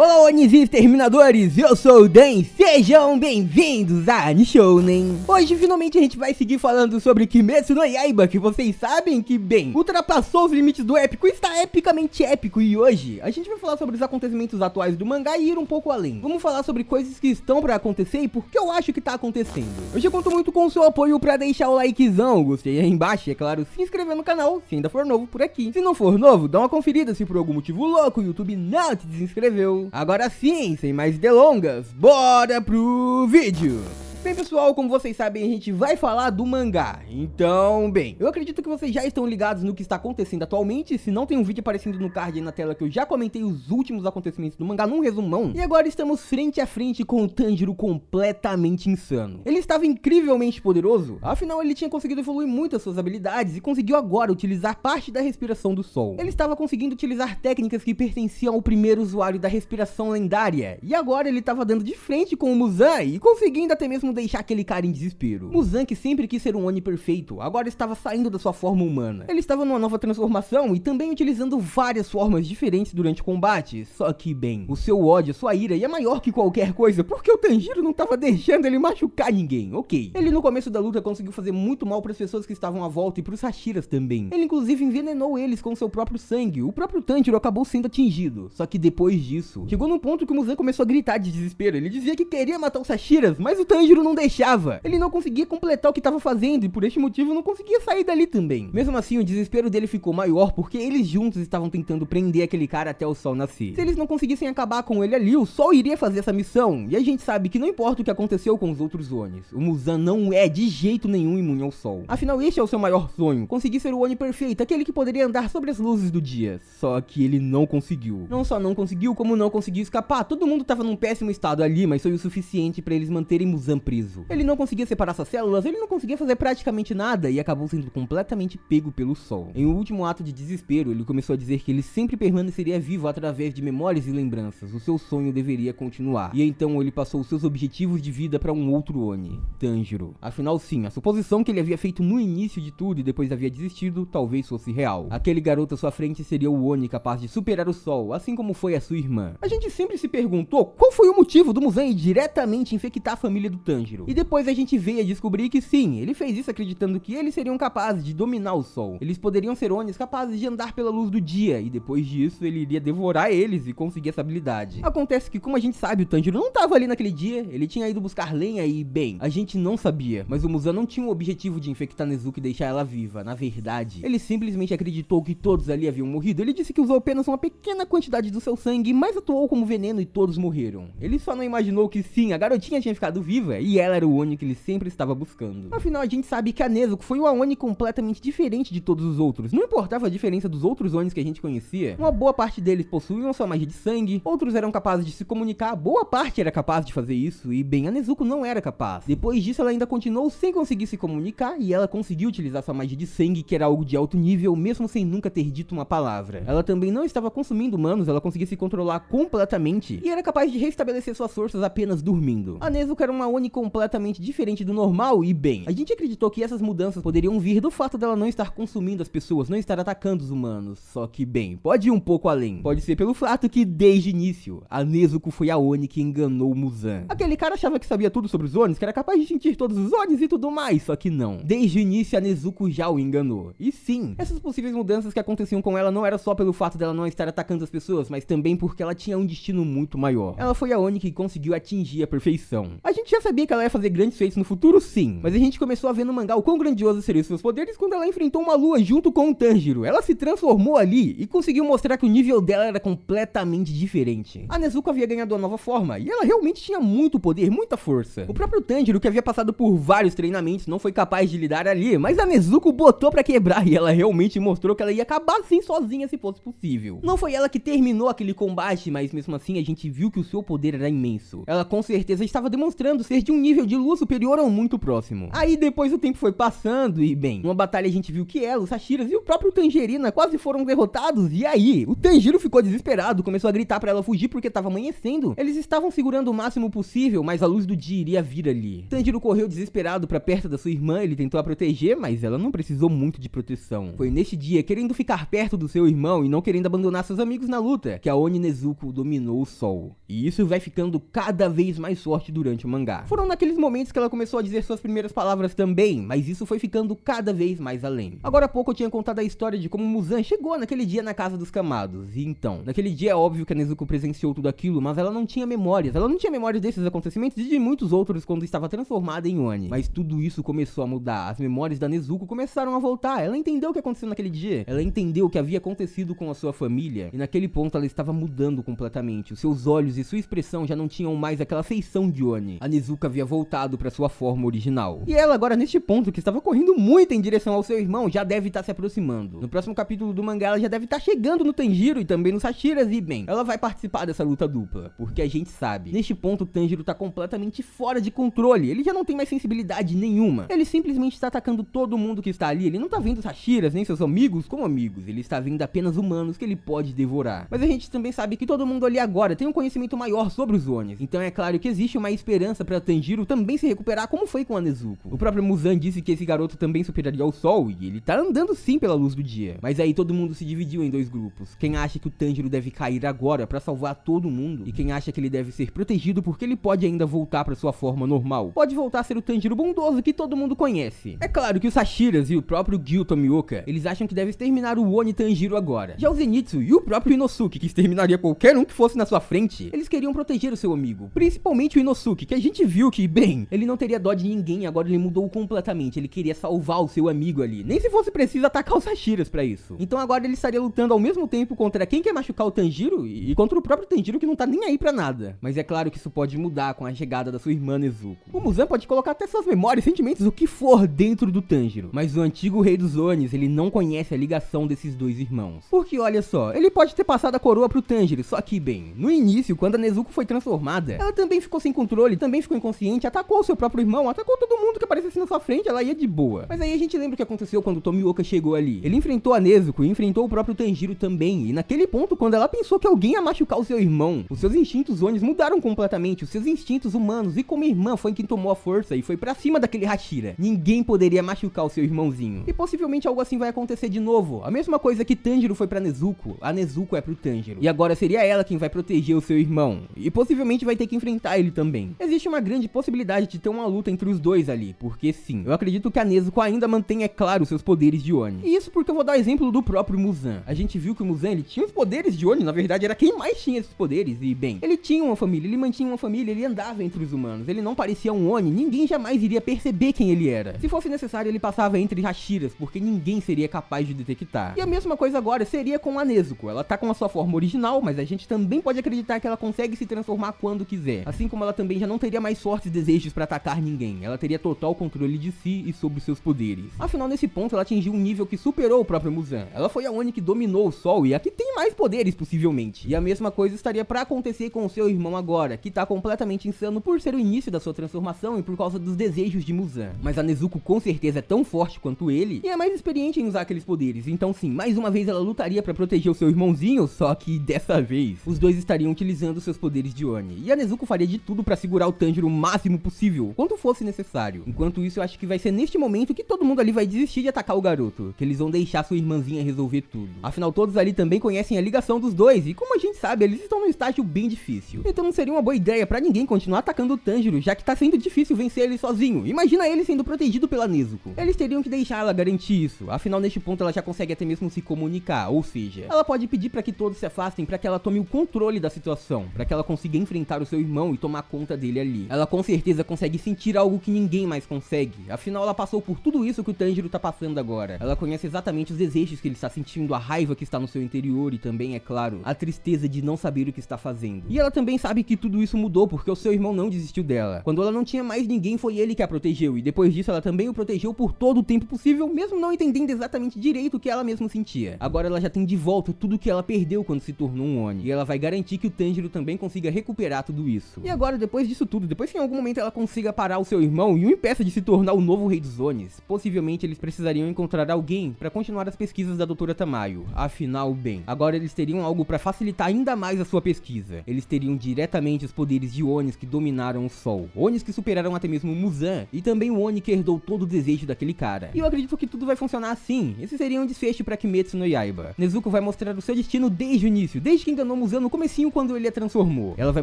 Olá, Onisis Terminadores, eu sou o Dan, sejam bem-vindos a Nishounen. Hoje, finalmente, a gente vai seguir falando sobre Kimetsu no Yaiba, que vocês sabem que, bem, ultrapassou os limites do épico e está epicamente épico, e hoje a gente vai falar sobre os acontecimentos atuais do mangá e ir um pouco além. Vamos falar sobre coisas que estão pra acontecer e por que eu acho que tá acontecendo. Eu já conto muito com o seu apoio pra deixar o likezão, gostei aí embaixo, e é claro, se inscrever no canal, se ainda for novo por aqui. Se não for novo, dá uma conferida se por algum motivo louco o YouTube não te desinscreveu. Agora sim, sem mais delongas, bora pro vídeo! Bem pessoal, como vocês sabem, a gente vai falar do mangá. Então, bem, eu acredito que vocês já estão ligados no que está acontecendo atualmente. Se não tem um vídeo aparecendo no card aí na tela que eu já comentei os últimos acontecimentos do mangá num resumão. E agora estamos frente a frente com o Tanjiro completamente insano. Ele estava incrivelmente poderoso, afinal ele tinha conseguido evoluir muito as suas habilidades e conseguiu agora utilizar parte da respiração do sol. Ele estava conseguindo utilizar técnicas que pertenciam ao primeiro usuário da respiração lendária. E agora ele estava dando de frente com o Muzan e conseguindo até mesmo máximo deixar aquele cara em desespero. Muzan, que sempre quis ser um Oni perfeito, agora estava saindo da sua forma humana. Ele estava numa nova transformação e também utilizando várias formas diferentes durante o combate. Só que, bem, o seu ódio, sua ira ia é maior que qualquer coisa, porque o Tanjiro não estava deixando ele machucar ninguém, ok. Ele no começo da luta conseguiu fazer muito mal para as pessoas que estavam à volta e para os Hashiras também. Ele inclusive envenenou eles com seu próprio sangue. O próprio Tanjiro acabou sendo atingido. Só que depois disso, chegou num ponto que o Muzan começou a gritar de desespero. Ele dizia que queria matar os Hashiras, mas o Tanjiro não deixava. Ele não conseguia completar o que estava fazendo e por este motivo não conseguia sair dali também. Mesmo assim, o desespero dele ficou maior porque eles juntos estavam tentando prender aquele cara até o sol nascer. Se eles não conseguissem acabar com ele ali, o sol iria fazer essa missão. E a gente sabe que não importa o que aconteceu com os outros Onis, o Muzan não é de jeito nenhum imune ao sol. Afinal, este é o seu maior sonho, conseguir ser o Oni perfeito, aquele que poderia andar sobre as luzes do dia. Só que ele não conseguiu. Não só não conseguiu, como não conseguiu escapar. Todo mundo estava num péssimo estado ali, mas foi o suficiente para eles manterem Muzan preso. Ele não conseguia separar suas células, ele não conseguia fazer praticamente nada e acabou sendo completamente pego pelo sol. Em um último ato de desespero, ele começou a dizer que ele sempre permaneceria vivo através de memórias e lembranças. O seu sonho deveria continuar. E então ele passou seus objetivos de vida para um outro Oni, Tanjiro. Afinal, sim, a suposição que ele havia feito no início de tudo e depois havia desistido talvez fosse real. Aquele garoto à sua frente seria o Oni capaz de superar o sol, assim como foi a sua irmã. A gente sempre se perguntou qual foi o motivo do Muzan diretamente infectar a família do Tanjiro. E depois a gente veio a descobrir que sim, ele fez isso acreditando que eles seriam capazes de dominar o sol. Eles poderiam ser ônibus capazes de andar pela luz do dia, e depois disso ele iria devorar eles e conseguir essa habilidade. Acontece que, como a gente sabe, o Tanjiro não estava ali naquele dia, ele tinha ido buscar lenha e, bem, a gente não sabia, mas o Muzan não tinha o objetivo de infectar Nezuko e deixar ela viva, na verdade. Ele simplesmente acreditou que todos ali haviam morrido, ele disse que usou apenas uma pequena quantidade do seu sangue, mas atuou como veneno e todos morreram. Ele só não imaginou que sim, a garotinha tinha ficado viva, e e ela era o Oni que ele sempre estava buscando. Afinal, a gente sabe que a Nezuko foi uma Oni completamente diferente de todos os outros. Não importava a diferença dos outros Onis que a gente conhecia, uma boa parte deles possuíam sua magia de sangue, outros eram capazes de se comunicar, boa parte era capaz de fazer isso, e bem, a Nezuko não era capaz. Depois disso, ela ainda continuou sem conseguir se comunicar, e ela conseguiu utilizar sua magia de sangue, que era algo de alto nível, mesmo sem nunca ter dito uma palavra. Ela também não estava consumindo humanos, ela conseguia se controlar completamente, e era capaz de restabelecer suas forças apenas dormindo. A Nezuko era uma Oni completamente diferente do normal e bem. A gente acreditou que essas mudanças poderiam vir do fato dela não estar consumindo as pessoas, não estar atacando os humanos. Só que bem, pode ir um pouco além. Pode ser pelo fato que desde o início, a Nezuko foi a Oni que enganou Muzan. Aquele cara achava que sabia tudo sobre os Onis, que era capaz de sentir todos os Onis e tudo mais, só que não. Desde o início a Nezuko já o enganou. E sim, essas possíveis mudanças que aconteciam com ela não era só pelo fato dela não estar atacando as pessoas, mas também porque ela tinha um destino muito maior. Ela foi a Oni que conseguiu atingir a perfeição. A gente já sabia que ela ia fazer grandes feitos no futuro? Sim. Mas a gente começou a ver no mangá o quão grandioso seriam seus poderes quando ela enfrentou uma lua junto com o Tanjiro. Ela se transformou ali e conseguiu mostrar que o nível dela era completamente diferente. A Nezuko havia ganhado uma nova forma e ela realmente tinha muito poder, muita força. O próprio Tanjiro, que havia passado por vários treinamentos, não foi capaz de lidar ali, mas a Nezuko botou para quebrar e ela realmente mostrou que ela ia acabar assim sozinha se fosse possível. Não foi ela que terminou aquele combate, mas mesmo assim a gente viu que o seu poder era imenso. Ela com certeza estava demonstrando ser de um nível de lua superior ou muito próximo. Aí depois o tempo foi passando e, bem, numa batalha a gente viu que ela, os Sashiras e o próprio Tangerina quase foram derrotados. E aí, o Tanjiro ficou desesperado, começou a gritar para ela fugir porque tava amanhecendo. Eles estavam segurando o máximo possível, mas a luz do dia iria vir ali. Tanjiro correu desesperado para perto da sua irmã, ele tentou a proteger, mas ela não precisou muito de proteção. Foi neste dia, querendo ficar perto do seu irmão e não querendo abandonar seus amigos na luta, que a Oni Nezuko dominou o sol. E isso vai ficando cada vez mais forte durante o mangá foram naqueles momentos que ela começou a dizer suas primeiras palavras também, mas isso foi ficando cada vez mais além. Agora há pouco eu tinha contado a história de como Muzan chegou naquele dia na casa dos Camados e então, naquele dia é óbvio que a Nezuko presenciou tudo aquilo, mas ela não tinha memórias, ela não tinha memórias desses acontecimentos e de muitos outros quando estava transformada em Oni. Mas tudo isso começou a mudar, as memórias da Nezuko começaram a voltar, ela entendeu o que aconteceu naquele dia, ela entendeu o que havia acontecido com a sua família, e naquele ponto ela estava mudando completamente, os seus olhos e sua expressão já não tinham mais aquela feição de Oni. A Nezuko havia voltado para sua forma original. E ela agora neste ponto que estava correndo muito em direção ao seu irmão já deve estar tá se aproximando. No próximo capítulo do mangá ela já deve estar tá chegando no Tanjiro e também no Sashiras e bem, ela vai participar dessa luta dupla, porque a gente sabe. Neste ponto o Tanjiro está completamente fora de controle, ele já não tem mais sensibilidade nenhuma. Ele simplesmente está atacando todo mundo que está ali, ele não está vendo Sashiras nem seus amigos como amigos, ele está vendo apenas humanos que ele pode devorar. Mas a gente também sabe que todo mundo ali agora tem um conhecimento maior sobre os Onis, então é claro que existe uma esperança para Tanjiro Tanjiro também se recuperar como foi com a Nezuko. O próprio Muzan disse que esse garoto também superaria o sol e ele tá andando sim pela luz do dia. Mas aí todo mundo se dividiu em dois grupos. Quem acha que o Tanjiro deve cair agora para salvar todo mundo e quem acha que ele deve ser protegido porque ele pode ainda voltar para sua forma normal. Pode voltar a ser o Tanjiro bondoso que todo mundo conhece. É claro que os Sashiras e o próprio Gil Tomioka, eles acham que deve exterminar o Oni Tanjiro agora. Já o Zenitsu e o próprio Inosuke, que exterminaria qualquer um que fosse na sua frente, eles queriam proteger o seu amigo, principalmente o Inosuke, que a gente viu que bem, ele não teria dó de ninguém, agora ele mudou completamente. Ele queria salvar o seu amigo ali. Nem se fosse preciso atacar os Hashiras pra isso. Então agora ele estaria lutando ao mesmo tempo contra quem quer machucar o Tanjiro e contra o próprio Tanjiro que não tá nem aí pra nada. Mas é claro que isso pode mudar com a chegada da sua irmã Nezuko. O Muzan pode colocar até suas memórias, sentimentos, o que for dentro do Tanjiro. Mas o antigo rei dos Onis, ele não conhece a ligação desses dois irmãos. Porque olha só, ele pode ter passado a coroa pro Tanjiro, só que bem, no início, quando a Nezuko foi transformada, ela também ficou sem controle, também ficou inconsciente inconsciente, atacou seu próprio irmão, atacou todo mundo que aparecesse na sua frente, ela ia de boa. Mas aí a gente lembra o que aconteceu quando Tomioka chegou ali. Ele enfrentou a Nezuko e enfrentou o próprio Tanjiro também, e naquele ponto, quando ela pensou que alguém ia machucar o seu irmão, os seus instintos Onis mudaram completamente, os seus instintos humanos, e como irmã foi quem tomou a força e foi para cima daquele Hashira. Ninguém poderia machucar o seu irmãozinho. E possivelmente algo assim vai acontecer de novo. A mesma coisa que Tanjiro foi para Nezuko, a Nezuko é pro Tanjiro. E agora seria ela quem vai proteger o seu irmão. E possivelmente vai ter que enfrentar ele também. Existe uma grande grande possibilidade de ter uma luta entre os dois ali, porque sim, eu acredito que a Nezuko ainda mantém, é claro, seus poderes de Oni. E isso porque eu vou dar exemplo do próprio Muzan. A gente viu que o Muzan, ele tinha os poderes de Oni, na verdade era quem mais tinha esses poderes, e bem, ele tinha uma família, ele mantinha uma família, ele andava entre os humanos, ele não parecia um Oni, ninguém jamais iria perceber quem ele era. Se fosse necessário, ele passava entre Hashiras, porque ninguém seria capaz de detectar. E a mesma coisa agora seria com a Nezuko, ela tá com a sua forma original, mas a gente também pode acreditar que ela consegue se transformar quando quiser, assim como ela também já não teria mais sorte fortes desejos para atacar ninguém, ela teria total controle de si e sobre seus poderes. Afinal, nesse ponto, ela atingiu um nível que superou o próprio Muzan. Ela foi a única que dominou o Sol e a que tem mais poderes, possivelmente. E a mesma coisa estaria para acontecer com seu irmão agora, que tá completamente insano por ser o início da sua transformação e por causa dos desejos de Muzan. Mas a Nezuko com certeza é tão forte quanto ele e é mais experiente em usar aqueles poderes, então sim, mais uma vez ela lutaria para proteger o seu irmãozinho, só que dessa vez, os dois estariam utilizando seus poderes de Oni. E a Nezuko faria de tudo para segurar o Tanjiro mais máximo possível, quanto fosse necessário. Enquanto isso, eu acho que vai ser neste momento que todo mundo ali vai desistir de atacar o garoto, que eles vão deixar sua irmãzinha resolver tudo. Afinal, todos ali também conhecem a ligação dos dois, e como a gente sabe, eles estão num estágio bem difícil. Então não seria uma boa ideia para ninguém continuar atacando o Tanjiro, já que tá sendo difícil vencer ele sozinho. Imagina ele sendo protegido pela Nezuko. Eles teriam que deixar ela garantir isso, afinal neste ponto ela já consegue até mesmo se comunicar, ou seja, ela pode pedir para que todos se afastem para que ela tome o controle da situação, para que ela consiga enfrentar o seu irmão e tomar conta dele ali. Ela com certeza consegue sentir algo que ninguém mais consegue. Afinal, ela passou por tudo isso que o Tanjiro tá passando agora. Ela conhece exatamente os desejos que ele está sentindo, a raiva que está no seu interior e também, é claro, a tristeza de não saber o que está fazendo. E ela também sabe que tudo isso mudou porque o seu irmão não desistiu dela. Quando ela não tinha mais ninguém, foi ele que a protegeu e depois disso ela também o protegeu por todo o tempo possível, mesmo não entendendo exatamente direito o que ela mesma sentia. Agora ela já tem de volta tudo que ela perdeu quando se tornou um Oni. E ela vai garantir que o Tanjiro também consiga recuperar tudo isso. E agora, depois disso tudo, depois que em algum momento ela consiga parar o seu irmão e o impeça de se tornar o novo rei dos Zones, possivelmente eles precisariam encontrar alguém para continuar as pesquisas da Doutora Tamayo. Afinal, bem, agora eles teriam algo para facilitar ainda mais a sua pesquisa. Eles teriam diretamente os poderes de Onis que dominaram o Sol. Onis que superaram até mesmo Muzan, e também o Oni que herdou todo o desejo daquele cara. E eu acredito que tudo vai funcionar assim. Esse seria um desfecho para Kimetsu no Yaiba. Nezuko vai mostrar o seu destino desde o início, desde que enganou Muzan no comecinho quando ele a transformou. Ela vai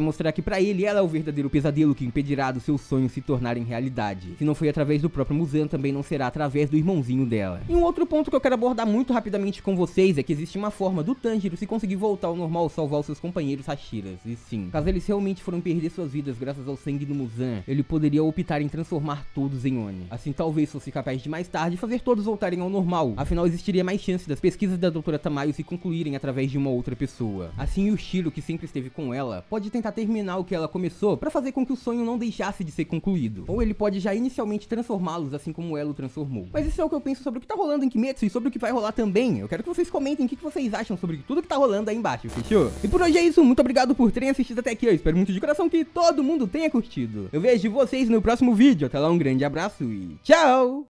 mostrar que para ele ela é o verdadeiro pesadelo que impediu impedirá dos seu sonho se tornarem realidade. Se não foi através do próprio Muzan, também não será através do irmãozinho dela. E um outro ponto que eu quero abordar muito rapidamente com vocês é que existe uma forma do Tanjiro se conseguir voltar ao normal salvar os seus companheiros Hashiras. E sim, caso eles realmente foram perder suas vidas graças ao sangue do Muzan, ele poderia optar em transformar todos em Oni. Assim, talvez fosse capaz de mais tarde fazer todos voltarem ao normal. Afinal, existiria mais chance das pesquisas da Doutora Tamayo se concluírem através de uma outra pessoa. Assim, o Shiro, que sempre esteve com ela, pode tentar terminar o que ela começou para fazer com que o sonho não não deixasse de ser concluído. Ou ele pode já inicialmente transformá-los, assim como o Elo transformou. Mas isso é o que eu penso sobre o que tá rolando em Kimetsu e sobre o que vai rolar também. Eu quero que vocês comentem o que vocês acham sobre tudo que tá rolando aí embaixo, fechou? E por hoje é isso, muito obrigado por terem assistido até aqui. Eu espero muito de coração que todo mundo tenha curtido. Eu vejo vocês no próximo vídeo. Até lá, um grande abraço e tchau!